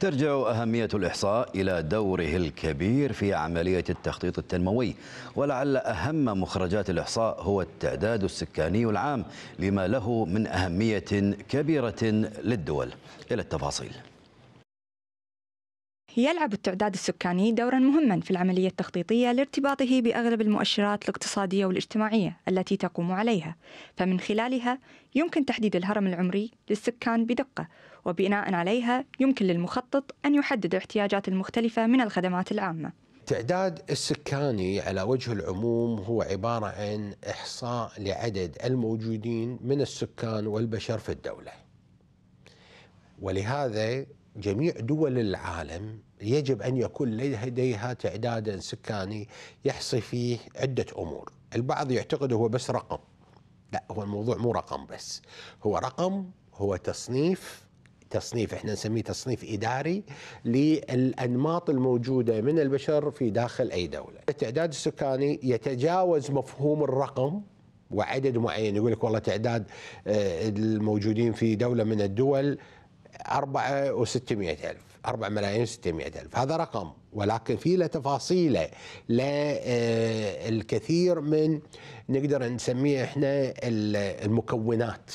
ترجع أهمية الإحصاء إلى دوره الكبير في عملية التخطيط التنموي ولعل أهم مخرجات الإحصاء هو التعداد السكاني العام لما له من أهمية كبيرة للدول إلى التفاصيل يلعب التعداد السكاني دورا مهما في العملية التخطيطية لارتباطه بأغلب المؤشرات الاقتصادية والاجتماعية التي تقوم عليها فمن خلالها يمكن تحديد الهرم العمري للسكان بدقة وبناء عليها يمكن للمخطط أن يحدد الاحتياجات المختلفة من الخدمات العامة التعداد السكاني على وجه العموم هو عبارة عن إحصاء لعدد الموجودين من السكان والبشر في الدولة ولهذا جميع دول العالم يجب ان يكون لديها تعداد سكاني يحصي فيه عده امور، البعض يعتقد هو بس رقم. لا هو الموضوع مو رقم بس، هو رقم هو تصنيف تصنيف احنا نسميه تصنيف اداري للانماط الموجوده من البشر في داخل اي دوله. التعداد السكاني يتجاوز مفهوم الرقم وعدد معين يقول لك والله تعداد آه، الموجودين في دوله من الدول 4 و600 ألف 4 ملايين و600 ألف هذا رقم ولكن في له تفاصيله للكثير آه، من نقدر نسميه احنا المكونات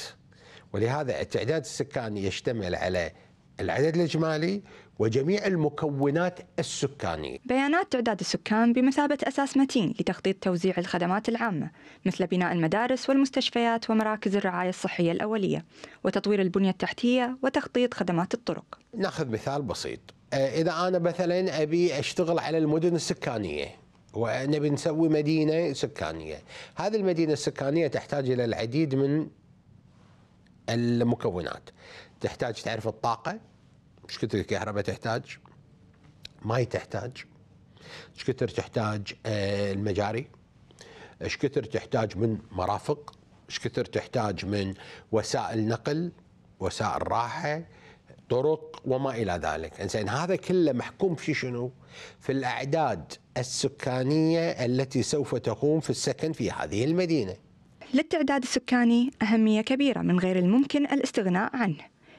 ولهذا التعداد السكاني يشتمل على العدد الإجمالي وجميع المكونات السكانية بيانات تعداد السكان بمثابة أساس متين لتخطيط توزيع الخدمات العامة مثل بناء المدارس والمستشفيات ومراكز الرعاية الصحية الأولية وتطوير البنية التحتية وتخطيط خدمات الطرق ناخذ مثال بسيط آه، إذا أنا مثلا أبي أشتغل على المدن السكانية ونبي نسوي مدينة سكانية هذه المدينة السكانية تحتاج إلى العديد من المكونات تحتاج تعرف الطاقه ايش كثر الكهرباء تحتاج ماي تحتاج ايش كثر تحتاج آه، المجاري ايش كثر تحتاج من مرافق ايش كثر تحتاج من وسائل نقل وسائل راحه طرق وما الى ذلك، إنسان هذا كله محكوم في شنو؟ في الاعداد السكانيه التي سوف تقوم في السكن في هذه المدينه. للتعداد السكاني اهميه كبيره من غير الممكن الاستغناء عنه.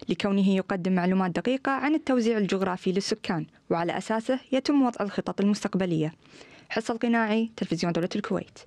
لكونه يقدم معلومات دقيقة عن التوزيع الجغرافي للسكان وعلى أساسه يتم وضع الخطط المستقبلية حصة القناعي تلفزيون دولة الكويت